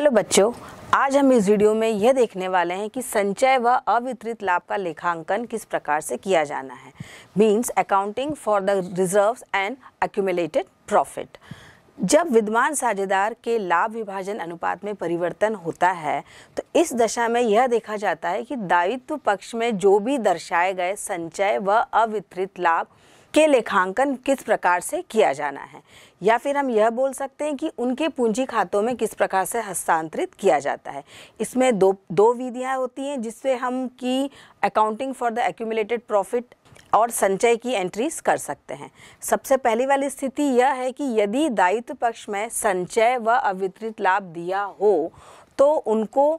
Hello बच्चों आज हम इस वीडियो में यह देखने वाले हैं कि संचय व अवितरित लाभ का लेखांकन किस प्रकार से किया जाना है means accounting for the reserves and accumulated profit जब विद्यमान साझेदार के लाभ विभाजन अनुपात में परिवर्तन होता है तो इस दशा में यह देखा जाता है कि दायित्व पक्ष में जो भी दर्शाए गए संचय व अवितरित लाभ के लेखांकन किस प्रकार से किया जाना है या फिर हम यह बोल सकते हैं कि उनके पूंजी खातों में किस प्रकार से हस्तांतरित किया जाता है इसमें दो दो विधियाँ होती हैं जिससे हम की accounting for the accumulated profit और संचय की एंट्रीज कर सकते हैं सबसे पहली वाली स्थिति यह है कि यदि दायित्व पक्ष में संचय व अवितरित लाभ दिया हो तो उनको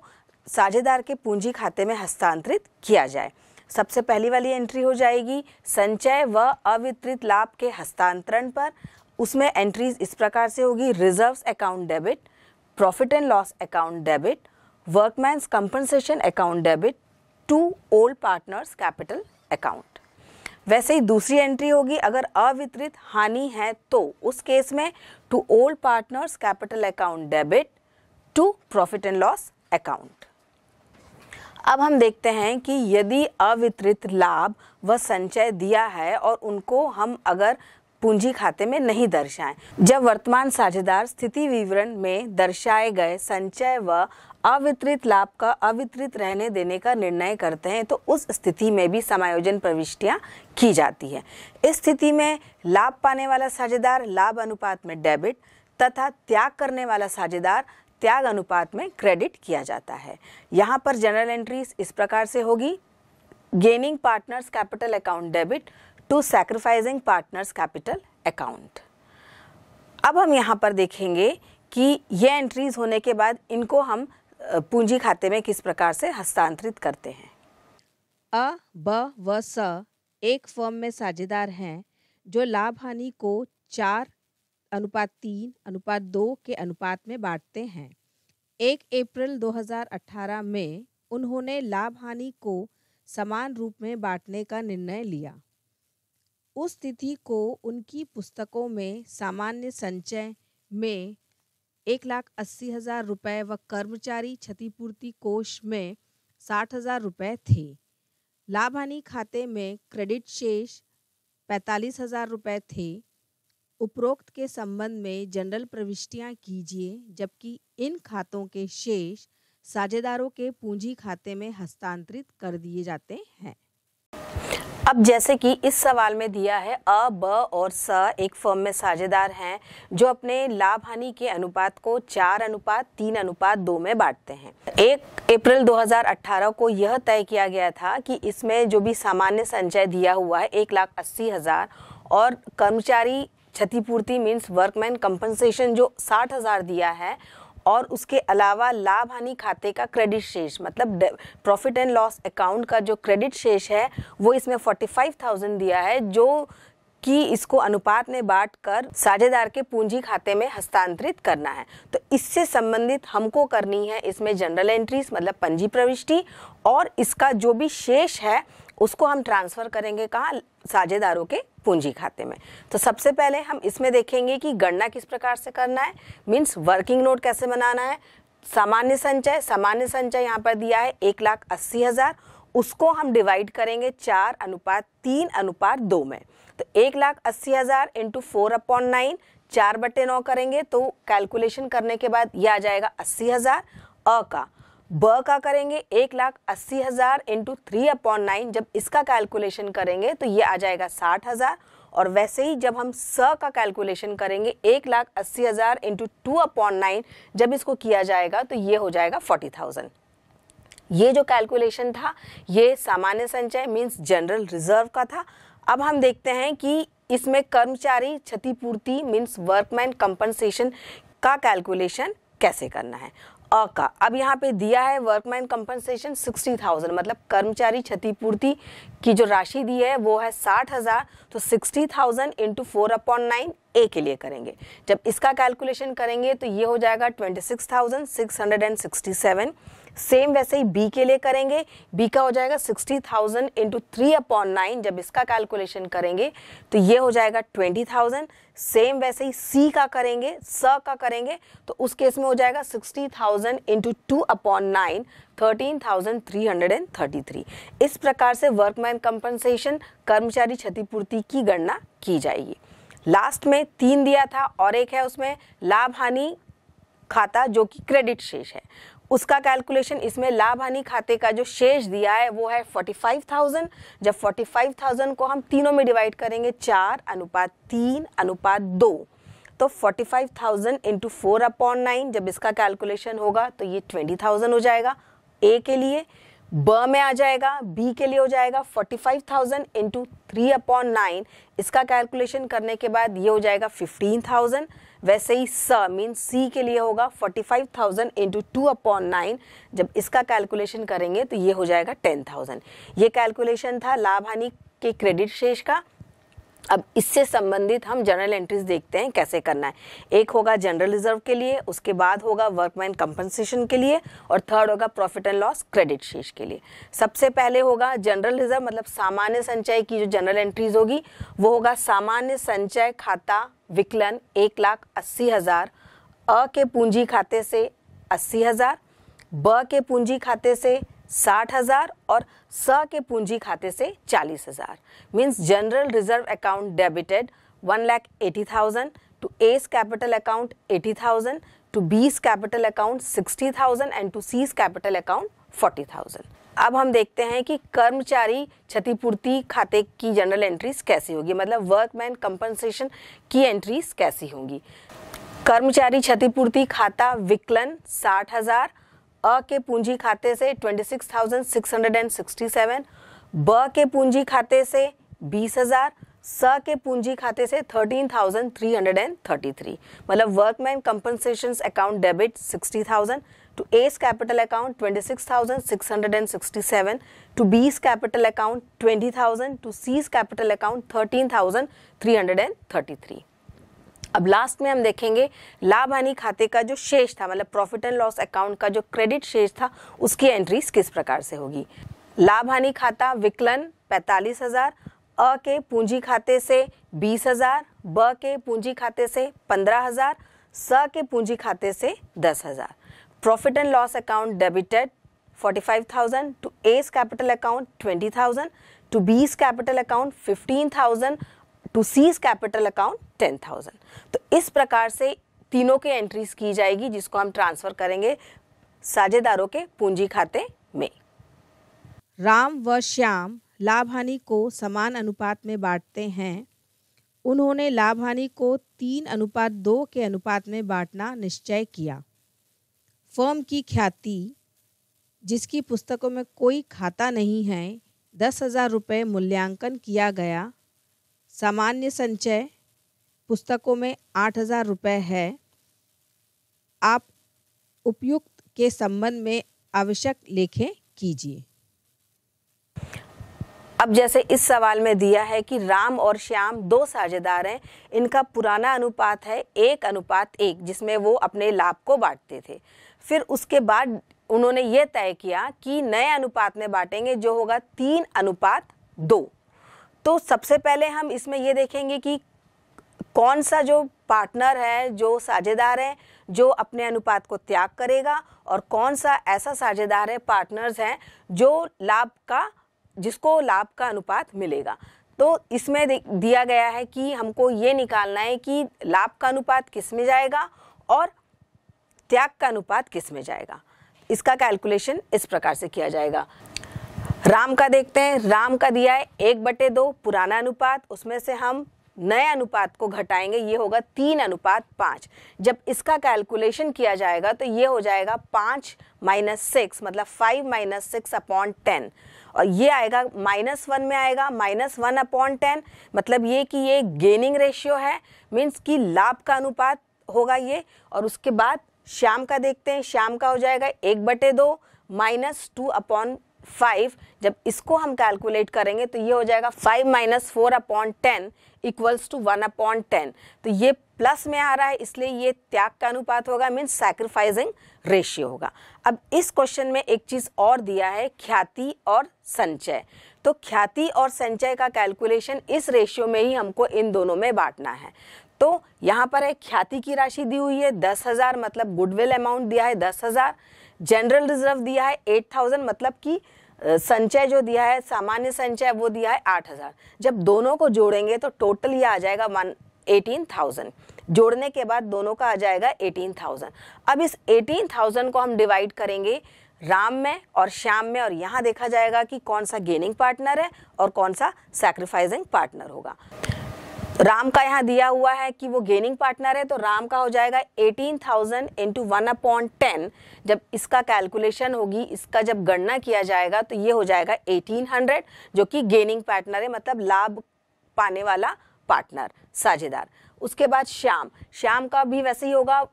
साझेदार के पूंजी खाते में हस्तांतरित किया जाए सबसे पहली वाली एंट्री हो जाएगी संचय व अवितरित लाभ के हस्तांतरण पर उसमें एंट्रीज इस प्रकार से होगी reserves account debit profit and loss account debit workmen's compensation account debit to old partners capital account वैसे ही दूसरी एंट्री होगी अगर अवितरित हानि है तो उस केस में to old partners capital account debit to profit and loss account अब हम देखते हैं कि यदि अवितरित लाभ व संचय दिया है और उनको हम अगर पूंजी खाते में नहीं दर्शाएं जब वर्तमान साझेदार स्थिति विवरण में दर्शाए गए संचय व अवितरित लाभ का अवितरित रहने देने का निर्णय करते हैं तो उस स्थिति में भी समायोजन प्रविष्टियां की जाती है इस स्थिति में लाभ पाने वाला साझेदार लाभ अनुपात में डेबिट तथा त्याग करने वाला साझेदार त्याग अनुपात में क्रेडिट किया जाता है यहाँ पर जनरल एंट्रीज इस प्रकार से होगी gaining partners capital account debit to sacrificing partners capital account अब हम यहाँ पर देखेंगे कि ये एंट्रीज होने के बाद इनको हम पूंजी खाते में किस प्रकार से हस्तांतरित करते हैं अ ब व स एक फर्म में साझेदार हैं जो लाभ हानि को चार अनुपात तीन अनुपात दो के अनुपात में बांटते हैं एक अप्रैल 2018 में उन्होंने लाभ हानि को समान रूप में बांटने का निर्णय लिया उस तिथि को उनकी पुस्तकों में सामान्य संचय में एक लाख अस्सी हज़ार रुपये व कर्मचारी क्षतिपूर्ति कोष में साठ हज़ार रुपये थे लाभ हानि खाते में क्रेडिट शेष पैंतालीस हज़ार रुपये थे उपरोक्त के संबंध में जनरल प्रविष्टियां कीजिए जबकि इन खातों के शेष साझेदारों के पूंजी खाते में हस्तांतरित कर दिए जाते हैं अब जैसे कि इस सवाल में दिया है अ ब और स एक फर्म में साझेदार हैं जो अपने लाभ हानि के अनुपात को चार अनुपात तीन अनुपात दो में बांटते हैं एक अप्रैल 2018 को यह तय किया गया था कि इसमें जो भी सामान्य संचय दिया हुआ है एक लाख अस्सी हजार और कर्मचारी क्षतिपूर्ति मीन्स वर्कमैन कंपनसेशन जो साठ हजार दिया है और उसके अलावा लाभ हानि खाते का क्रेडिट शेष मतलब प्रॉफिट एंड लॉस अकाउंट का जो क्रेडिट शेष है वो इसमें फोर्टी फाइव थाउजेंड दिया है जो कि इसको अनुपात में बांट कर साझेदार के पूंजी खाते में हस्तांतरित करना है तो इससे संबंधित हमको करनी है इसमें जनरल एंट्रीज मतलब पंजी प्रविष्टि और इसका जो भी शेष है उसको हम ट्रांसफ़र करेंगे कहाँ साझेदारों के पूंजी खाते में तो सबसे पहले हम इसमें देखेंगे कि गणना किस प्रकार से करना है मीन्स वर्किंग नोट कैसे बनाना है सामान्य संचय सामान्य संचय यहाँ पर दिया है एक लाख अस्सी हज़ार उसको हम डिवाइड करेंगे चार अनुपात तीन अनुपात दो में तो एक लाख अस्सी हज़ार इंटू फोर अपॉन नाइन चार बटे नौ करेंगे तो कैलकुलेशन करने के बाद यह आ जाएगा अस्सी हज़ार अ का ब का करेंगे एक लाख अस्सी हज़ार इंटू थ्री अपॉन नाइन जब इसका कैलकुलेशन करेंगे तो ये आ जाएगा साठ हज़ार और वैसे ही जब हम स का कैलकुलेशन करेंगे एक लाख अस्सी हज़ार इंटू टू अपॉन नाइन जब इसको किया जाएगा तो ये हो जाएगा फोर्टी थाउजेंड ये जो कैलकुलेशन था ये सामान्य संचय मीन्स जनरल रिजर्व का था अब हम देखते हैं कि इसमें कर्मचारी क्षतिपूर्ति मीन्स वर्कमैन कंपनसेशन का कैलकुलेशन कैसे करना है अ का अब यहाँ पे दिया है वर्कमैन कंपनसेशन सिक्सटी थाउजेंड मतलब कर्मचारी क्षतिपूर्ति की जो राशि दी है वो है साठ हजार तो sixty thousand into four upon nine A के लिए करेंगे जब इसका कैलकुलेशन करेंगे तो ये हो जाएगा 26,667 सेम वैसे ही बी के लिए करेंगे बी का हो जाएगा 60,000 thousand into three upon nine जब इसका कैलकुलेशन करेंगे तो ये हो जाएगा 20,000 सेम वैसे ही सी का करेंगे स का करेंगे तो उस केस में हो जाएगा 60,000 thousand into two upon nine thirteen thousand three hundred and thirty three इस प्रकार से वर्कमैन कंपनसेशन कर्मचारी क्षतिपूर्ति की गणना की जाएगी लास्ट में तीन दिया था और एक है उसमें लाभ हानि खाता जो कि क्रेडिट शेष है उसका कैलकुलेशन इसमें लाभ हानि खाते का जो शेष दिया है वो है 45,000 जब 45,000 को हम तीनों में डिवाइड करेंगे चार अनुपात तीन अनुपात दो तो 45,000 इंटू फोर अपॉन नाइन जब इसका कैलकुलेशन होगा तो ये 20,000 हो जाएगा ए के लिए ब में आ जाएगा बी के लिए हो जाएगा 45,000 thousand into three upon nine इसका कैलकुलेशन करने के बाद ये हो जाएगा 15,000 वैसे ही स मीन सी के लिए होगा 45,000 thousand into two upon nine जब इसका कैलकुलेशन करेंगे तो ये हो जाएगा 10,000 ये कैलकुलेशन था लाभ हानि के क्रेडिट शेष का अब इससे संबंधित हम जनरल एंट्रीज देखते हैं कैसे करना है एक होगा जनरल रिजर्व के लिए उसके बाद होगा वर्कमैन कंपनसेशन के लिए और थर्ड होगा प्रॉफिट एंड लॉस क्रेडिट शेष के लिए सबसे पहले होगा जनरल रिजर्व मतलब सामान्य संचय की जो जनरल एंट्रीज होगी वो होगा सामान्य संचय खाता विकलन एक लाख अस्सी हज़ार अ के पूंजी खाते से अस्सी हज़ार ब के पूंजी खाते से साठ हज़ार और स के पूंजी खाते से चालीस हजार means general reserve account debited one lakh eighty thousand to A's capital account eighty thousand to B's capital account sixty thousand and to C's capital account forty thousand अब हम देखते हैं कि कर्मचारी क्षतिपूर्ति खाते की जनरल एंट्रीज कैसी होगी मतलब वर्कमैन कंपनसेशन की एंट्रीज कैसी होंगी कर्मचारी क्षतिपूर्ति खाता विकलन साठ हजार अ के पूंजी खाते से twenty six six thousand hundred and sixty seven ब के पूंजी खाते से बीस हजार स के पूंजी खाते से thirteen thousand three hundred and thirty three मतलब workman compensation account debit sixty thousand to A's capital account twenty six thousand six hundred and sixty seven to B's capital account twenty thousand to C's capital account thirteen thousand three hundred and thirty three अब last में हम देखेंगे लाभ हानि खाते का जो शेष था मतलब प्रॉफिट एंड लॉस अकाउंट का जो क्रेडिट शेष था उसकी एंट्रीज किस प्रकार से होगी लाभ हानि खाता विकलन पैंतालीस हजार अ के पूंजी खाते से बीस हजार ब के पूंजी खाते से पंद्रह हजार स के पूंजी खाते से दस हजार profit and loss account debited forty five thousand to A's capital account twenty thousand to B's capital account fifteen thousand to C's capital account ten thousand तो इस प्रकार से तीनों के एंट्रीज की जाएगी जिसको हम ट्रांसफर करेंगे साझेदारों के पूंजी खाते में राम व श्याम लाभ हानि को समान अनुपात में बांटते हैं उन्होंने लाभ हानि को तीन अनुपात दो के अनुपात में बांटना निश्चय किया फर्म की ख्याति जिसकी पुस्तकों में कोई खाता नहीं है दस हजार रुपये मूल्यांकन किया गया सामान्य संचय पुस्तकों में आठ हज़ार रुपये है आप उपयुक्त के संबंध में आवश्यक लेखें कीजिए अब जैसे इस सवाल में दिया है कि राम और श्याम दो साझेदार हैं इनका पुराना अनुपात है एक अनुपात एक जिसमें वो अपने लाभ को बांटते थे फिर उसके बाद उन्होंने ये तय किया कि नए अनुपात में बांटेंगे जो होगा तीन अनुपात दो तो सबसे पहले हम इसमें ये देखेंगे कि कौन सा जो पार्टनर है जो साझेदार है जो अपने अनुपात को त्याग करेगा और कौन सा ऐसा साझेदार है पार्टनर्स हैं जो लाभ का जिसको लाभ का अनुपात मिलेगा तो इसमें दिया गया है कि हमको ये निकालना है कि लाभ का अनुपात किस में जाएगा और त्याग का अनुपात किस में जाएगा इसका कैलकुलेशन इस प्रकार से किया जाएगा राम का देखते हैं राम का दिया है एक बटे दो पुराना अनुपात उसमें से हम नए अनुपात को घटाएंगे ये होगा तीन अनुपात पाँच जब इसका कैलकुलेशन किया जाएगा तो ये हो जाएगा पाँच माइनस सिक्स मतलब five minus six upon ten और ये आएगा माइनस वन में आएगा माइनस वन अपॉन टेन मतलब ये कि ये गेनिंग रेशियो है मीन्स कि लाभ का अनुपात होगा ये और उसके बाद श्याम का देखते हैं श्याम का हो जाएगा एक बटे दो माइनस टू अपॉन फाइव जब इसको हम कैलकुलेट करेंगे तो ये हो जाएगा five minus four upon ten equals to one upon ten तो ये प्लस में आ रहा है इसलिए ये त्याग का अनुपात होगा मीन सैक्रिफाइजिंग रेशियो होगा अब इस क्वेश्चन में एक चीज़ और दिया है ख्याति और संचय तो ख्याति और संचय का कैलकुलेशन इस रेशियो में ही हमको इन दोनों में बांटना है तो यहाँ पर है ख्याति की राशि दी हुई है दस हज़ार मतलब गुडविल अमाउंट दिया है दस हज़ार जनरल रिजर्व दिया है एट थाउजेंड मतलब कि संचय जो दिया है सामान्य संचय वो दिया है आठ हजार जब दोनों को जोड़ेंगे तो टोटल ये आ जाएगा वन एटीन थाउजेंड जोड़ने के बाद दोनों का आ जाएगा एटीन थाउजेंड अब इस एटीन थाउजेंड को हम डिवाइड करेंगे राम में और श्याम में और यहाँ देखा जाएगा कि कौन सा गेनिंग पार्टनर है और कौन सा सैक्रिफाइसिंग पार्टनर होगा राम का यहाँ दिया हुआ है कि वो गेनिंग पार्टनर है तो राम का हो जाएगा eighteen thousand into one upon ten जब इसका कैलकुलेशन होगी इसका जब गणना किया जाएगा तो ये हो जाएगा एटीन हंड्रेड जो कि गेनिंग पार्टनर है मतलब लाभ पाने वाला पार्टनर साझेदार उसके बाद श्याम श्याम का भी वैसे ही होगा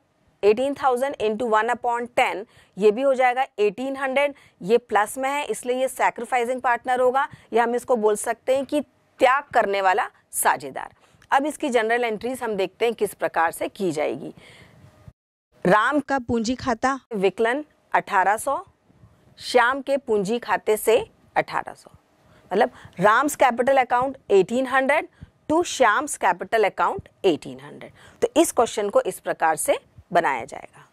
eighteen thousand into one upon ten ये भी हो जाएगा एटीन हंड्रेड ये प्लस में है इसलिए ये सैक्रिफाइसिंग पार्टनर होगा या हम इसको बोल सकते हैं कि त्याग करने वाला साझेदार अब इसकी जनरल एंट्रीज हम देखते हैं किस प्रकार से की जाएगी राम का पूंजी खाता विकलन 1800 श्याम के पूंजी खाते से 1800 मतलब Ram's capital account 1800 to Shyam's capital account 1800 तो इस क्वेश्चन को इस प्रकार से बनाया जाएगा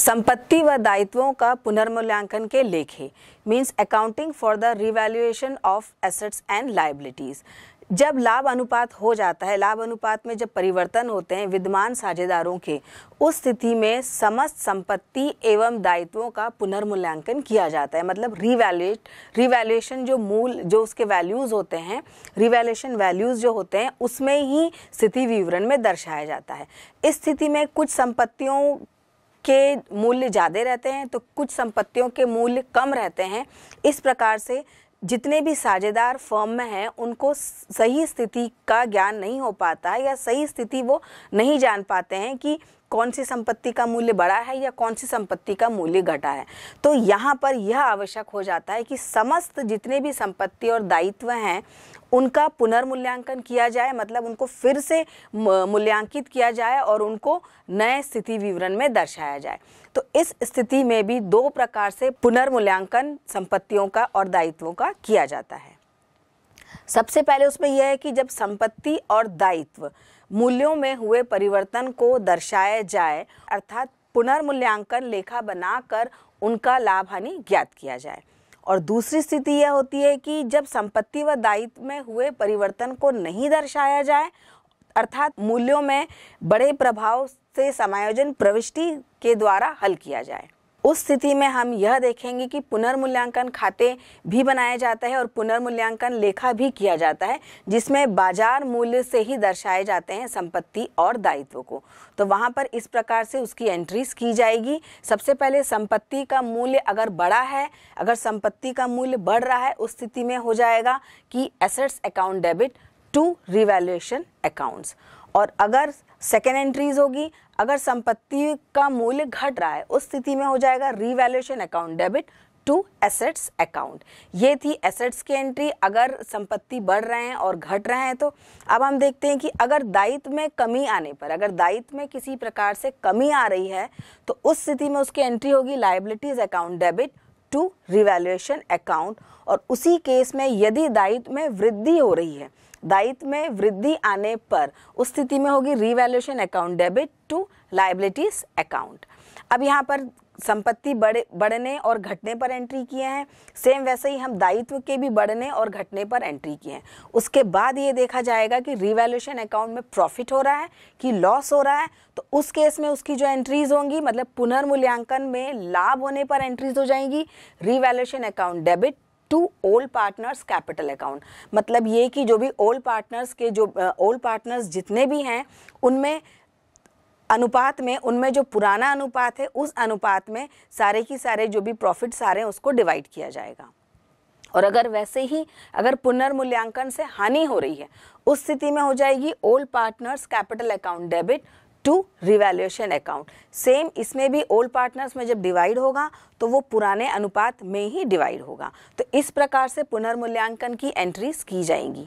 संपत्ति व दायित्वों का पुनर्मूल्यांकन के लेखे means accounting for the revaluation of assets and liabilities जब लाभ अनुपात हो जाता है लाभ अनुपात में जब परिवर्तन होते हैं विद्यमान साझेदारों के उस स्थिति में समस्त संपत्ति एवं दायित्वों का पुनर्मूल्यांकन किया जाता है मतलब रिवैल्यूट रिवैल्यूएशन जो मूल जो उसके वैल्यूज होते हैं रिवैल्यूएशन वैल्यूज जो होते हैं उसमें ही स्थिति विवरण में दर्शाया जाता है इस स्थिति में कुछ संपत्तियों के मूल्य ज़्यादा रहते हैं तो कुछ संपत्तियों के मूल्य कम रहते हैं इस प्रकार से जितने भी साझेदार फर्म में हैं उनको सही स्थिति का ज्ञान नहीं हो पाता है या सही स्थिति वो नहीं जान पाते हैं कि कौन सी संपत्ति का मूल्य बढ़ा है या कौन सी संपत्ति का मूल्य घटा है तो यहाँ पर यह आवश्यक हो जाता है कि समस्त जितने भी संपत्ति और दायित्व हैं उनका पुनर्मूल्यांकन किया जाए मतलब उनको फिर से मूल्यांकित किया जाए और उनको नए स्थिति विवरण में दर्शाया जाए तो इस स्थिति में भी दो प्रकार से पुनर्मूल्यांकन संपत्तियों का और दायित्वों का किया जाता है सबसे पहले उसमें यह है कि जब संपत्ति और दायित्व मूल्यों में हुए परिवर्तन को दर्शाया जाए अर्थात पुनर्मूल्यांकन लेखा बनाकर उनका लाभ हानि ज्ञात किया जाए और दूसरी स्थिति यह होती है कि जब संपत्ति व दायित्व में हुए परिवर्तन को नहीं दर्शाया जाए अर्थात मूल्यों में बड़े प्रभाव से समायोजन प्रविष्टि के द्वारा हल किया जाए उस स्थिति में हम यह देखेंगे कि पुनर्मूल्यांकन खाते भी बनाया जाता है और पुनर्मूल्यांकन लेखा भी किया जाता है जिसमें बाजार मूल्य से ही दर्शाए जाते हैं संपत्ति और दायित्व को तो वहाँ पर इस प्रकार से उसकी एंट्रीज की जाएगी सबसे पहले संपत्ति का मूल्य अगर बड़ा है अगर संपत्ति का मूल्य बढ़ रहा है उस स्थिति में हो जाएगा कि assets account debit to revaluation accounts और अगर सेकेंड एंट्रीज होगी अगर संपत्ति का मूल्य घट रहा है उस स्थिति में हो जाएगा revaluation account debit to assets account ये थी एसेट्स की एंट्री अगर संपत्ति बढ़ रहे हैं और घट रहे हैं तो अब हम देखते हैं कि अगर दायित्व में कमी आने पर अगर दायित्व में किसी प्रकार से कमी आ रही है तो उस स्थिति में उसकी एंट्री होगी liabilities account debit to revaluation account और उसी केस में यदि दायित्व में वृद्धि हो रही है दायित्व में वृद्धि आने पर उस स्थिति में होगी revaluation account debit to liabilities account अब यहाँ पर संपत्ति बढ़ बढ़ने और घटने पर एंट्री किए हैं सेम वैसे ही हम दायित्व के भी बढ़ने और घटने पर एंट्री किए हैं उसके बाद ये देखा जाएगा कि रिवैल्यूशन अकाउंट में प्रॉफिट हो रहा है कि लॉस हो रहा है तो उस केस में उसकी जो एंट्रीज होंगी मतलब पुनर्मूल्यांकन में लाभ होने पर एंट्रीज हो जाएंगी revaluation account debit to old partners capital account मतलब ये कि जो भी ओल्ड पार्टनर्स के जो ओल्ड पार्टनर्स जितने भी हैं उनमें अनुपात में उनमें जो पुराना अनुपात है उस अनुपात में सारे की सारे जो भी प्रॉफिट सारे उसको डिवाइड किया जाएगा और अगर वैसे ही अगर पुनर्मूल्यांकन से हानि हो रही है उस स्थिति में हो जाएगी old partners capital account debit to revaluation account same इसमें भी ओल्ड पार्टनर्स में जब डिवाइड होगा तो वो पुराने अनुपात में ही डिवाइड होगा तो इस प्रकार से पुनर्मूल्यांकन की एंट्रीज की जाएंगी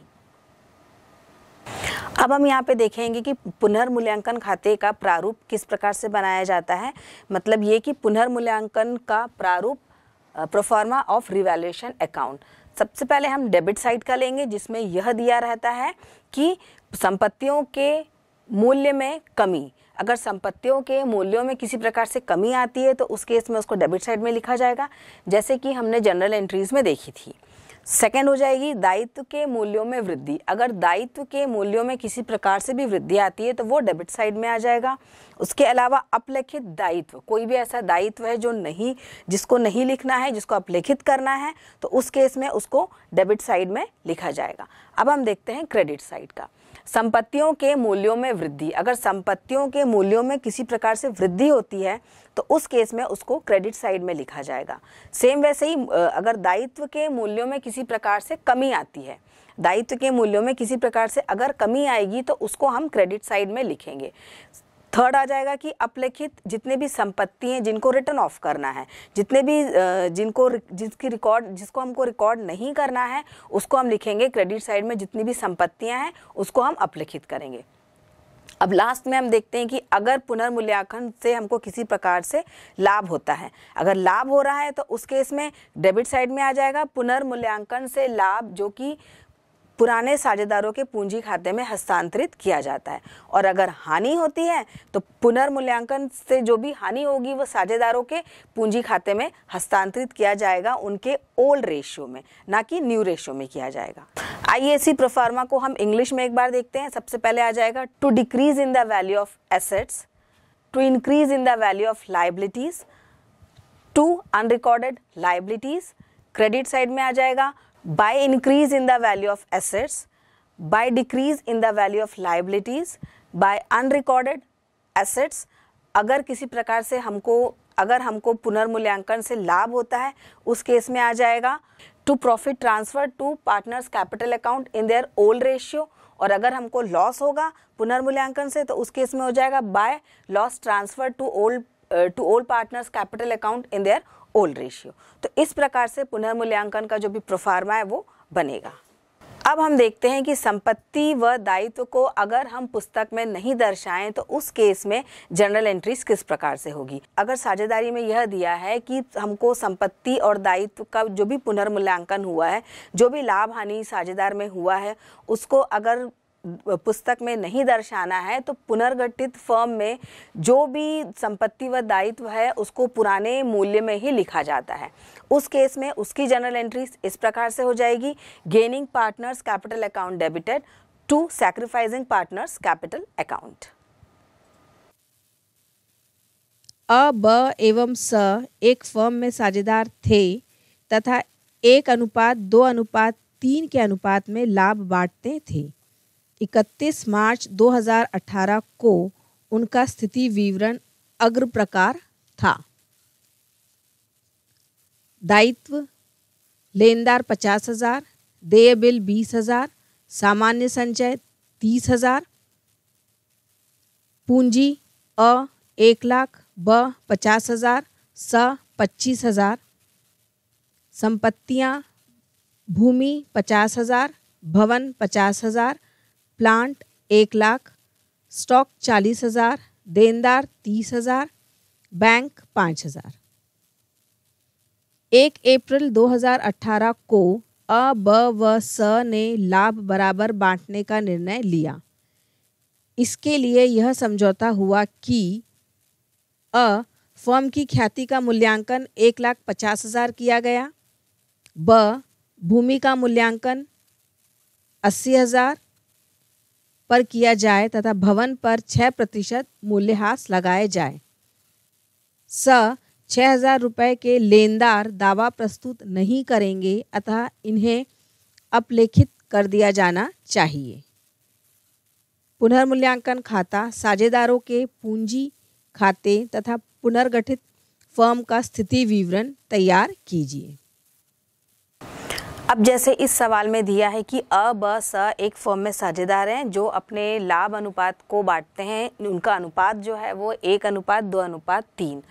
अब हम यहाँ पे देखेंगे कि पुनर्मूल्यांकन खाते का प्रारूप किस प्रकार से बनाया जाता है मतलब ये कि पुनर्मूल्यांकन का प्रारूप प्रोफार्मा ऑफ रिवैल्यूएशन अकाउंट सबसे पहले हम डेबिट साइड का लेंगे जिसमें यह दिया रहता है कि संपत्तियों के मूल्य में कमी अगर संपत्तियों के मूल्यों में किसी प्रकार से कमी आती है तो उस केस में उसको डेबिट साइड में लिखा जाएगा जैसे कि हमने जनरल एंट्रीज में देखी थी सेकेंड हो जाएगी दायित्व के मूल्यों में वृद्धि अगर दायित्व के मूल्यों में किसी प्रकार से भी वृद्धि आती है तो वो डेबिट साइड में आ जाएगा उसके अलावा अपलिखित दायित्व कोई भी ऐसा दायित्व है जो नहीं जिसको नहीं लिखना है जिसको अपलिखित करना है तो उस केस में उसको डेबिट साइड में लिखा जाएगा अब हम देखते हैं क्रेडिट साइड का संपत्तियों के मूल्यों में वृद्धि अगर संपत्तियों के मूल्यों में किसी प्रकार से वृद्धि होती है तो उस केस में उसको क्रेडिट साइड में लिखा जाएगा सेम वैसे ही अगर दायित्व के मूल्यों में किसी प्रकार से कमी आती है दायित्व के मूल्यों में किसी प्रकार से अगर कमी आएगी तो उसको हम क्रेडिट साइड में लिखेंगे थर्ड आ जाएगा कि अपलिखित जितने भी संपत्ति हैं जिनको रिटर्न ऑफ करना है जितने भी जिनको जिसकी रिकॉर्ड जिसको हमको रिकॉर्ड नहीं करना है उसको हम लिखेंगे क्रेडिट साइड में जितनी भी संपत्तियां हैं उसको हम अपलिखित करेंगे अब लास्ट में हम देखते हैं कि अगर पुनर्मूल्यांकन से हमको किसी प्रकार से लाभ होता है अगर लाभ हो रहा है तो उस केस में डेबिट साइड में आ जाएगा पुनर्मूल्यांकन से लाभ जो कि पुराने साझेदारों के पूंजी खाते में हस्तांतरित किया जाता है और अगर हानि होती है तो पुनर्मूल्यांकन से जो भी हानि होगी वो साझेदारों के पूंजी खाते में हस्तांतरित किया जाएगा उनके ओल्ड रेशियो में ना कि न्यू रेशियो में किया जाएगा आई एस प्रोफार्मा को हम इंग्लिश में एक बार देखते हैं सबसे पहले आ जाएगा to decrease in the value of assets to increase in the value of liabilities to unrecorded liabilities credit side में आ जाएगा by increase in the value of assets, by decrease in the value of liabilities, by unrecorded assets, अगर किसी प्रकार से हमको अगर हमको पुनर्मूल्यांकन से लाभ होता है उस केस में आ जाएगा to profit transfer to partners capital account in their old ratio और अगर हमको लॉस होगा पुनर्मूल्यांकन से तो उस केस में हो जाएगा by loss transfer to old to old partners capital account in their old ratio तो इस प्रकार से पुनर्मूल्यांकन का जो भी प्रोफार्मा है वो बनेगा अब हम देखते हैं कि संपत्ति व दायित्व को अगर हम पुस्तक में नहीं दर्शाएं तो उस केस में जनरल एंट्रीज किस प्रकार से होगी अगर साझेदारी में यह दिया है कि हमको संपत्ति और दायित्व का जो भी पुनर्मूल्यांकन हुआ है जो भी लाभ हानि साझेदार में हुआ है उसको अगर पुस्तक में नहीं दर्शाना है तो पुनर्गठित फर्म में जो भी संपत्ति व दायित्व है उसको पुराने मूल्य में ही लिखा जाता है उस केस में उसकी जनरल एंट्री इस प्रकार से हो जाएगी gaining partners capital account debited to sacrificing partners capital account अ ब एवं स एक फर्म में साझेदार थे तथा एक अनुपात दो अनुपात तीन के अनुपात में लाभ बांटते थे 31 मार्च 2018 को उनका स्थिति विवरण अग्र प्रकार था दायित्व लेनदार पचास हजार देय बिल बीस हजार सामान्य संचय तीस हजार पूंजी अ एक लाख ब पचास हजार स पच्चीस हजार संपत्तियाँ भूमि पचास हजार भवन पचास हजार प्लांट एक लाख स्टॉक चालीस हज़ार देनदार तीस हज़ार बैंक पाँच हज़ार एक अप्रैल 2018 को अ ब व स ने लाभ बराबर बांटने का निर्णय लिया इसके लिए यह समझौता हुआ कि अ फर्म की ख्याति का मूल्यांकन एक लाख पचास हज़ार किया गया ब भूमि का मूल्यांकन अस्सी हज़ार पर किया जाए तथा भवन पर छः प्रतिशत मूल्यह्रास लगाए जाए स छः हजार रुपये के लेनदार दावा प्रस्तुत नहीं करेंगे अतः इन्हें अपलेखित कर दिया जाना चाहिए पुनर्मूल्यांकन खाता साझेदारों के पूंजी खाते तथा पुनर्गठित फर्म का स्थिति विवरण तैयार कीजिए अब जैसे इस सवाल में दिया है कि अ ब स एक फर्म में साझेदार हैं जो अपने लाभ अनुपात को बांटते हैं उनका अनुपात जो है वो एक अनुपात दो अनुपात तीन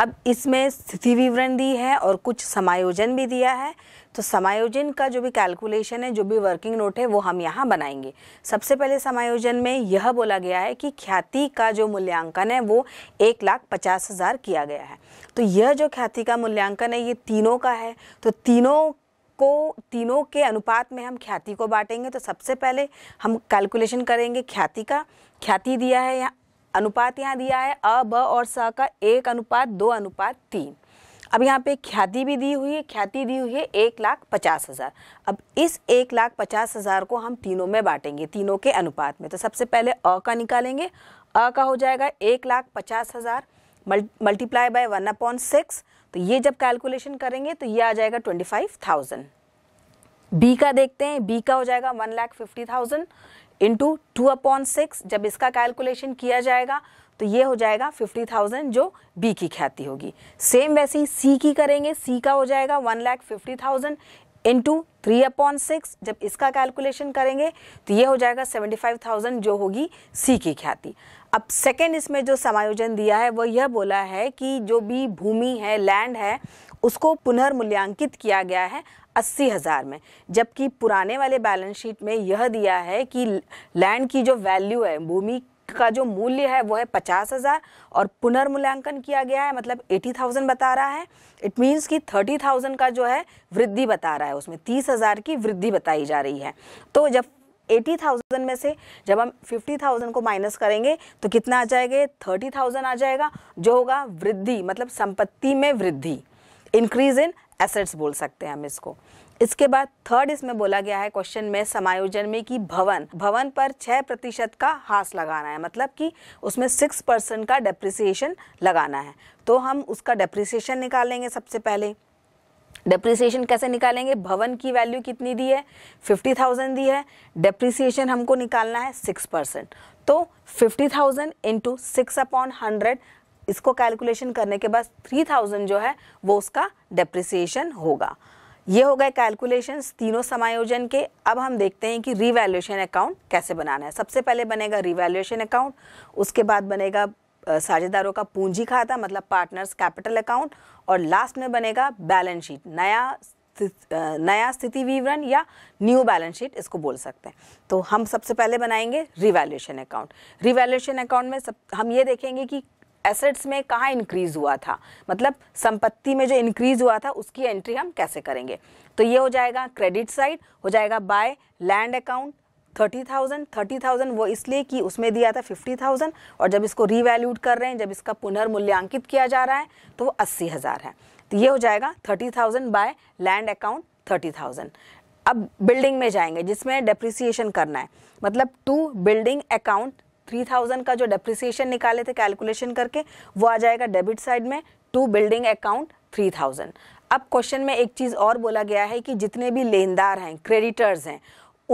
अब इसमें स्थिति विवरण दी है और कुछ समायोजन भी दिया है तो समायोजन का जो भी कैलकुलेशन है जो भी वर्किंग नोट है वो हम यहाँ बनाएंगे सबसे पहले समायोजन में यह बोला गया है कि ख्याति का जो मूल्यांकन है वो एक लाख पचास हज़ार किया गया है तो यह जो ख्याति का मूल्यांकन है ये तीनों का है तो तीनों को तीनों के अनुपात में हम ख्याति को बांटेंगे तो सबसे पहले हम कैलकुलेशन करेंगे ख्याति का ख्याति दिया है यहाँ अनुपात यहाँ दिया है अ ब और स का एक अनुपात दो अनुपात तीन अब यहाँ पे ख्याति भी दी हुई है ख्याति दी हुई है एक लाख पचास हज़ार अब इस एक लाख पचास हज़ार को हम तीनों में बांटेंगे तीनों के अनुपात में तो सबसे पहले अ का निकालेंगे अ का हो जाएगा एक लाख पचास हज़ार multiply by one upon six तो ये जब कैलकुलेशन करेंगे तो ये आ जाएगा ट्वेंटी फाइव थाउजेंड बी का देखते हैं बी का हो जाएगा one lakh fifty thousand into two upon six जब इसका कैलकुलेशन किया जाएगा तो ये हो जाएगा फिफ्टी थाउजेंड जो बी की ख्याति होगी सेम वैसे ही सी की करेंगे सी का हो जाएगा one lakh fifty thousand into three upon six जब इसका कैलकुलेशन करेंगे तो ये हो जाएगा सेवेंटी फाइव थाउजेंड जो होगी सी की ख्याति अब सेकेंड इसमें जो समायोजन दिया है वो यह बोला है कि जो भी भूमि है लैंड है उसको पुनर्मूल्यांकित किया गया है अस्सी हज़ार में जबकि पुराने वाले बैलेंस शीट में यह दिया है कि लैंड की जो वैल्यू है भूमि का जो मूल्य है वो है पचास हज़ार और पुनर्मूल्यांकन किया गया है मतलब एटी थाउजेंड बता रहा है इट मीन्स कि थर्टी थाउजेंड का जो है वृद्धि बता रहा है उसमें तीस हज़ार की वृद्धि बताई जा रही है तो जब एटी थाउजेंड में से जब हम फिफ्टी थाउजेंड को माइनस करेंगे तो कितना आ जाएगा थर्टी थाउजेंड आ जाएगा जो होगा वृद्धि मतलब संपत्ति में वृद्धि इंक्रीज इन एसेट्स बोल सकते हैं हम इसको इसके बाद थर्ड इसमें बोला गया है क्वेश्चन में समायोजन में कि भवन भवन पर छह प्रतिशत का हास लगाना है मतलब कि उसमें सिक्स परसेंट का डेप्रिसिएशन लगाना है तो हम उसका डेप्रिसिएशन निकालेंगे सबसे पहले डेप्रिसिएशन कैसे निकालेंगे भवन की वैल्यू कितनी दी है फिफ्टी थाउजेंड दी है डेप्रिसिएशन हमको निकालना है सिक्स परसेंट तो fifty thousand into six upon hundred इसको कैलकुलेशन करने के बाद थ्री थाउजेंड जो है वो उसका डेप्रिसिएशन होगा ये हो गए कैलकुलेशंस तीनों समायोजन के अब हम देखते हैं कि रिवैल्यूएशन अकाउंट कैसे बनाना है सबसे पहले बनेगा रिवैल्यूएशन अकाउंट उसके बाद बनेगा साझेदारों का पूंजी खाता मतलब पार्टनर्स कैपिटल अकाउंट और लास्ट में बनेगा बैलेंस शीट नया नया स्थिति विवरण या न्यू बैलेंस शीट इसको बोल सकते हैं तो हम सबसे पहले बनाएंगे रिवैल्यूएशन अकाउंट रिवैल्यूएशन अकाउंट में सब हम ये देखेंगे कि एसेट्स में कहाँ इंक्रीज हुआ था मतलब संपत्ति में जो इंक्रीज हुआ था उसकी एंट्री हम कैसे करेंगे तो ये हो जाएगा क्रेडिट साइड हो जाएगा by land account thirty thousand thirty thousand वो इसलिए कि उसमें दिया था फिफ्टी थाउजेंड और जब इसको रीवैल्यूड कर रहे हैं जब इसका पुनर्मूल्यांकित किया जा रहा है तो वो अस्सी हज़ार है तो ये हो जाएगा thirty thousand by land account thirty thousand अब बिल्डिंग में जाएंगे जिसमें डेप्रिसिएशन करना है मतलब to building account three thousand का जो डेप्रिसिएशन निकाले थे कैलकुलेशन करके वो आ जाएगा डेबिट साइड में to building account three thousand अब क्वेश्चन में एक चीज़ और बोला गया है कि जितने भी लेनदार हैं क्रेडिटर्स हैं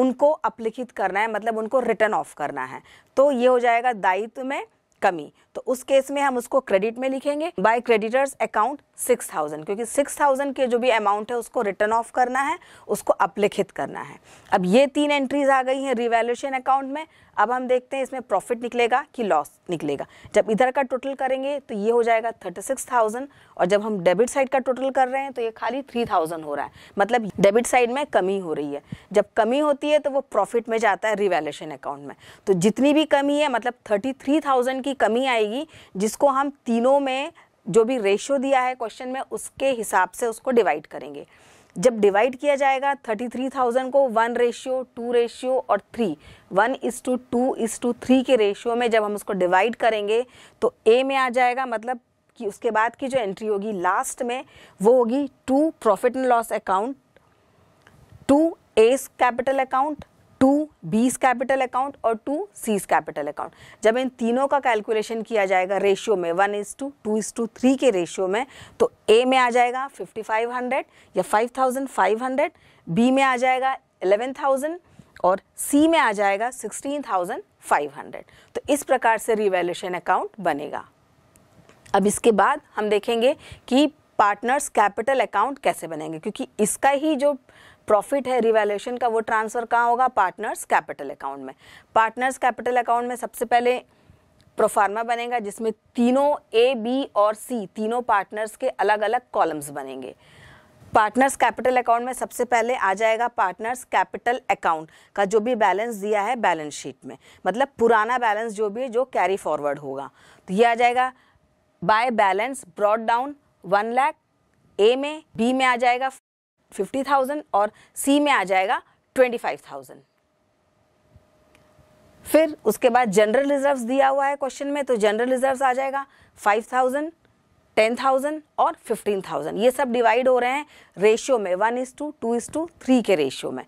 उनको अपलिखित करना है मतलब उनको रिटर्न ऑफ करना है तो ये हो जाएगा दायित्व में कमी तो उस केस में हम उसको क्रेडिट में लिखेंगे by creditors account six thousand क्योंकि सिक्स थाउजेंड के जो भी अमाउंट है उसको रिटर्न ऑफ करना है उसको अपलिखित करना है अब ये तीन एंट्रीज आ गई हैं रिवेल्यूशन अकाउंट में अब हम देखते हैं इसमें प्रॉफिट निकलेगा कि लॉस निकलेगा जब इधर का टोटल करेंगे तो ये हो जाएगा थर्टी सिक्स थाउजेंड और जब हम डेबिट साइड का टोटल कर रहे हैं तो ये खाली थ्री थाउजेंड हो रहा है मतलब डेबिट साइड में कमी हो रही है जब कमी होती है तो वो प्रॉफिट में जाता है रिवेल्यूशन अकाउंट में तो जितनी भी कमी है मतलब थर्टी की कमी आएगी आएगी जिसको हम तीनों में जो भी रेशो दिया है क्वेश्चन में उसके हिसाब से उसको डिवाइड करेंगे जब डिवाइड किया जाएगा थर्टी थ्री थाउजेंड को वन रेशियो टू रेशियो और three one is to two is to three के रेशियो में जब हम उसको डिवाइड करेंगे तो ए में आ जाएगा मतलब कि उसके बाद की जो एंट्री होगी लास्ट में वो होगी to profit and loss account to A's capital account to B's capital account और टू सीज कैपिटल अकाउंट जब इन तीनों का कैलकुलेशन किया जाएगा रेशियो में one is to two is to three के रेशियो में तो ए में आ जाएगा फिफ्टी फाइव हंड्रेड या five thousand five hundred B में आ जाएगा एलेवन थाउजेंड और सी में आ जाएगा सिक्सटीन थाउजेंड फाइव हंड्रेड तो इस प्रकार से रिवेल्यूशन अकाउंट बनेगा अब इसके बाद हम देखेंगे कि पार्टनर्स कैपिटल अकाउंट कैसे बनेंगे क्योंकि इसका ही जो प्रॉफिट है रिवैल्यूएशन का वो ट्रांसफ़र कहाँ होगा पार्टनर्स कैपिटल अकाउंट में पार्टनर्स कैपिटल अकाउंट में सबसे पहले प्रोफार्मा बनेगा जिसमें तीनों ए बी और सी तीनों पार्टनर्स के अलग अलग कॉलम्स बनेंगे पार्टनर्स कैपिटल अकाउंट में सबसे पहले आ जाएगा पार्टनर्स कैपिटल अकाउंट का जो भी बैलेंस दिया है बैलेंस शीट में मतलब पुराना बैलेंस जो भी है जो कैरी फॉरवर्ड होगा तो ये आ जाएगा by balance brought down one lakh A में बी में आ जाएगा फिफ्टी थाउजेंड और सी में आ जाएगा ट्वेंटी फाइव थाउजेंड फिर उसके बाद जनरल रिजर्व दिया हुआ है क्वेश्चन में तो जनरल रिजर्व आ जाएगा फाइव थाउजेंड टेन थाउजेंड और फिफ्टीन थाउजेंड ये सब डिवाइड हो रहे हैं रेशियो में one is to two is to three के रेशियो में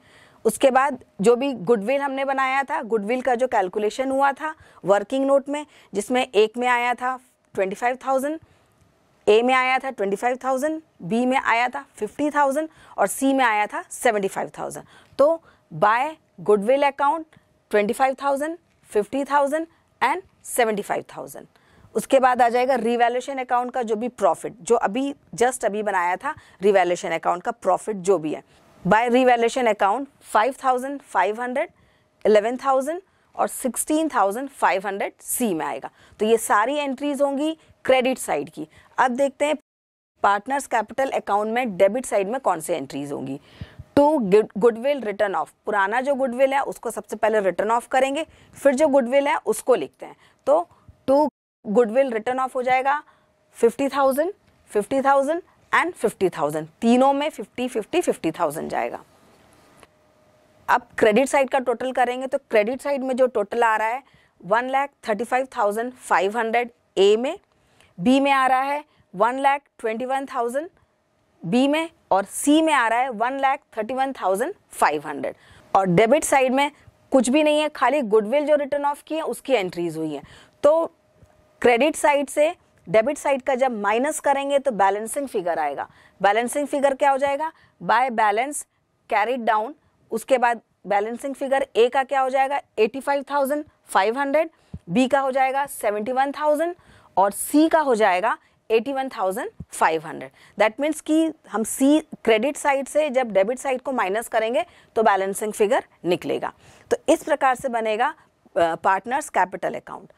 उसके बाद जो भी गुडविल हमने बनाया था गुडविल का जो कैलकुलेशन हुआ था वर्किंग नोट में जिसमें एक में आया था ट्वेंटी फाइव थाउजेंड ए में आया था 25,000, बी में आया था 50,000 और सी में आया था 75,000। तो बाय गुडविल अकाउंट 25,000, 50,000 एंड 75,000। उसके बाद आ जाएगा रिवैल्यूशन अकाउंट का जो भी प्रॉफिट जो अभी जस्ट अभी बनाया था रिवैल्यूशन अकाउंट का प्रॉफिट जो भी है बाय रिवैल्यूशन अकाउंट 5,500, 11,000 और 16,500 सी में आएगा तो ये सारी एंट्रीज होंगी क्रेडिट साइड की अब देखते हैं पार्टनर्स कैपिटल अकाउंट में डेबिट साइड में कौन से एंट्रीज होंगी टू तो गुडविल रिटर्न ऑफ पुराना जो गुडविल है उसको सबसे पहले रिटर्न ऑफ करेंगे फिर जो गुडविल है उसको लिखते हैं तो टू गुडविल रिटर्न ऑफ हो जाएगा fifty thousand fifty thousand and fifty thousand तीनों में फिफ्टी फिफ्टी फिफ्टी थाउजेंड जाएगा अब क्रेडिट साइड का टोटल करेंगे तो क्रेडिट साइड में जो टोटल आ रहा है one lakh thirty five thousand five hundred A में बी में आ रहा है one lakh twenty one thousand B में और सी में आ रहा है one lakh thirty one thousand five hundred और डेबिट साइड में कुछ भी नहीं है खाली गुडविल जो रिटर्न ऑफ की है उसकी एंट्रीज हुई है तो क्रेडिट साइड से डेबिट साइड का जब माइनस करेंगे तो बैलेंसिंग फिगर आएगा बैलेंसिंग फिगर क्या हो जाएगा बाय बैलेंस कैरिड डाउन उसके बाद बैलेंसिंग फिगर ए का क्या हो जाएगा eighty five thousand five hundred B का हो जाएगा सेवेंटी वन थाउजेंड और सी का हो जाएगा 81,500 दैट मीन्स कि हम सी क्रेडिट साइड से जब डेबिट साइड को माइनस करेंगे तो बैलेंसिंग फिगर निकलेगा तो इस प्रकार से बनेगा पार्टनर्स कैपिटल अकाउंट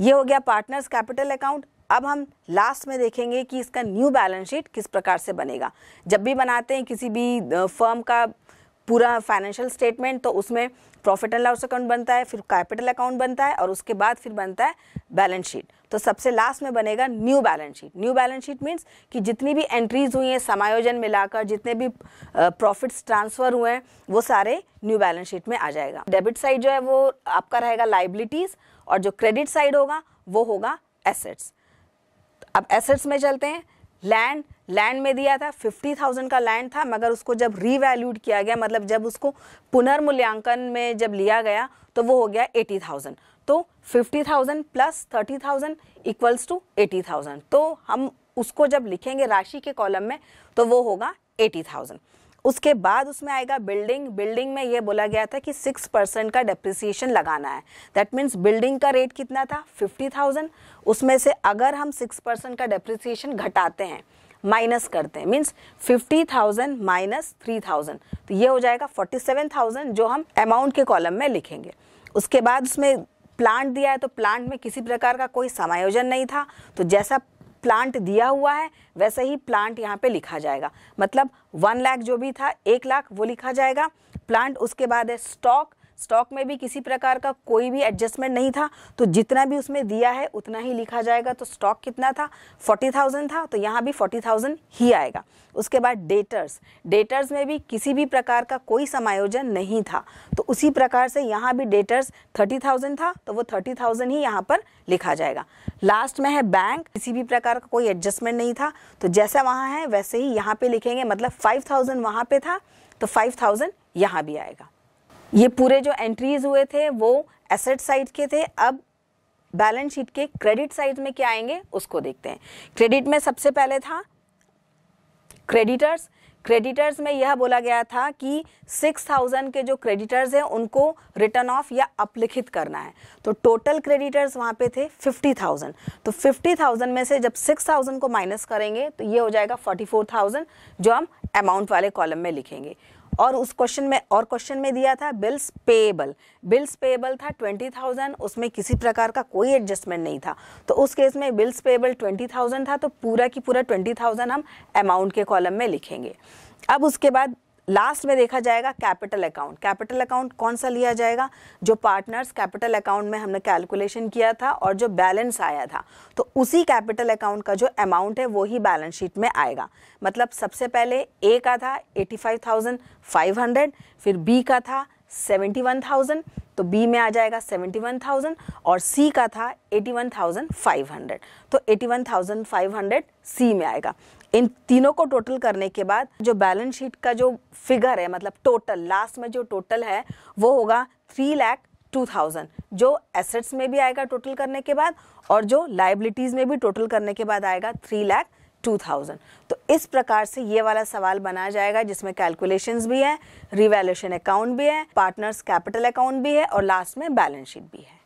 ये हो गया पार्टनर्स कैपिटल अकाउंट अब हम लास्ट में देखेंगे कि इसका न्यू बैलेंस शीट किस प्रकार से बनेगा जब भी बनाते हैं किसी भी फर्म का पूरा फाइनेंशियल स्टेटमेंट तो उसमें प्रॉफिट एंड लॉस अकाउंट बनता है फिर कैपिटल अकाउंट बनता है और उसके बाद फिर बनता है बैलेंस शीट तो सबसे लास्ट में बनेगा new balance sheet new balance sheet means कि जितनी भी एंट्रीज हुई हैं समायोजन मिलाकर जितने भी प्रॉफिट्स ट्रांसफर हुए हैं वो सारे न्यू बैलेंस शीट में आ जाएगा डेबिट साइड जो है वो आपका रहेगा लाइबिलिटीज और जो क्रेडिट साइड होगा वो होगा एसेट्स अब एसेट्स में चलते हैं लैंड लैंड में दिया था फिफ्टी थाउजेंड का लैंड था मगर उसको जब रीवैल्यूड किया गया मतलब जब उसको पुनर्मूल्यांकन में जब लिया गया तो वो हो गया एटी थाउजेंड तो fifty thousand plus thirty thousand equals to eighty thousand तो हम उसको जब लिखेंगे राशि के कॉलम में तो वो होगा एटी थाउजेंड उसके बाद उसमें आएगा बिल्डिंग बिल्डिंग में ये बोला गया था कि सिक्स परसेंट का डेप्रिसिएशन लगाना है दैट मीन्स बिल्डिंग का रेट कितना था फिफ्टी थाउजेंड उसमें से अगर हम सिक्स परसेंट का डेप्रिसिएशन घटाते हैं माइनस करते हैं means fifty thousand minus three thousand तो ये हो जाएगा फोर्टी सेवन थाउजेंड जो हम अमाउंट के कॉलम में लिखेंगे उसके बाद उसमें प्लांट दिया है तो प्लांट में किसी प्रकार का कोई समायोजन नहीं था तो जैसा प्लांट दिया हुआ है वैसे ही प्लांट यहाँ पे लिखा जाएगा मतलब वन लाख जो भी था एक लाख वो लिखा जाएगा प्लांट उसके बाद है स्टॉक स्टॉक में भी किसी प्रकार का कोई भी एडजस्टमेंट नहीं था तो जितना भी उसमें दिया है उतना ही लिखा जाएगा तो स्टॉक कितना था फोर्टी थाउजेंड था तो यहाँ भी फोर्टी थाउजेंड ही आएगा उसके बाद डेटर्स डेटर्स में भी किसी भी प्रकार का कोई समायोजन नहीं था तो उसी प्रकार से यहाँ भी डेटर्स थर्टी थाउजेंड था तो वो थर्टी थाउजेंड ही यहाँ पर लिखा जाएगा लास्ट में है बैंक किसी भी प्रकार का कोई एडजस्टमेंट नहीं था तो जैसा वहाँ है वैसे ही यहाँ पे लिखेंगे मतलब फाइव थाउजेंड वहाँ पे था तो फाइव थाउजेंड यहाँ भी आएगा ये पूरे जो एंट्रीज हुए थे वो एसेट साइड के थे अब बैलेंस शीट के क्रेडिट साइड में क्या आएंगे उसको देखते हैं क्रेडिट में सबसे पहले था क्रेडिटर्स क्रेडिटर्स में यह बोला गया था कि 6000 के जो क्रेडिटर्स हैं उनको रिटर्न ऑफ या अपलिखित करना है तो टोटल क्रेडिटर्स वहां पे थे 50000 तो 50000 में से जब 6000 को माइनस करेंगे तो ये हो जाएगा 44000 जो हम अमाउंट वाले कॉलम में लिखेंगे और उस क्वेश्चन में और क्वेश्चन में दिया था बिल्स पेएबल बिल्स पेएबल था ट्वेंटी थाउजेंड उसमें किसी प्रकार का कोई एडजस्टमेंट नहीं था तो उस केस में बिल्स पेएबल ट्वेंटी थाउजेंड था तो पूरा की पूरा ट्वेंटी थाउजेंड हम अमाउंट के कॉलम में लिखेंगे अब उसके बाद लास्ट में देखा जाएगा कैपिटल अकाउंट कैपिटल अकाउंट कौन सा लिया जाएगा जो पार्टनर्स कैपिटल अकाउंट में हमने कैलकुलेशन किया था और जो बैलेंस आया था तो उसी कैपिटल अकाउंट का जो अमाउंट है वो ही बैलेंस शीट में आएगा मतलब सबसे पहले ए का था 85,500 फिर बी का था 71,000 तो बी में आ जाएगा 71,000 और सी का था 81,500 तो 81,500 सी में आएगा इन तीनों को टोटल करने के बाद जो बैलेंस शीट का जो फिगर है मतलब टोटल लास्ट में जो टोटल है वो होगा थ्री लैख टू थाउजेंड जो एसेट्स में भी आएगा टोटल करने के बाद और जो लाइबिलिटीज़ में भी टोटल करने के बाद आएगा थ्री लैख टू थाउजेंड तो इस प्रकार से ये वाला सवाल बनाया जाएगा जिसमें कैलकुलेशन भी है रिवेल्यूशन अकाउंट भी है पार्टनर्स कैपिटल अकाउंट भी है और लास्ट में बैलेंस शीट भी है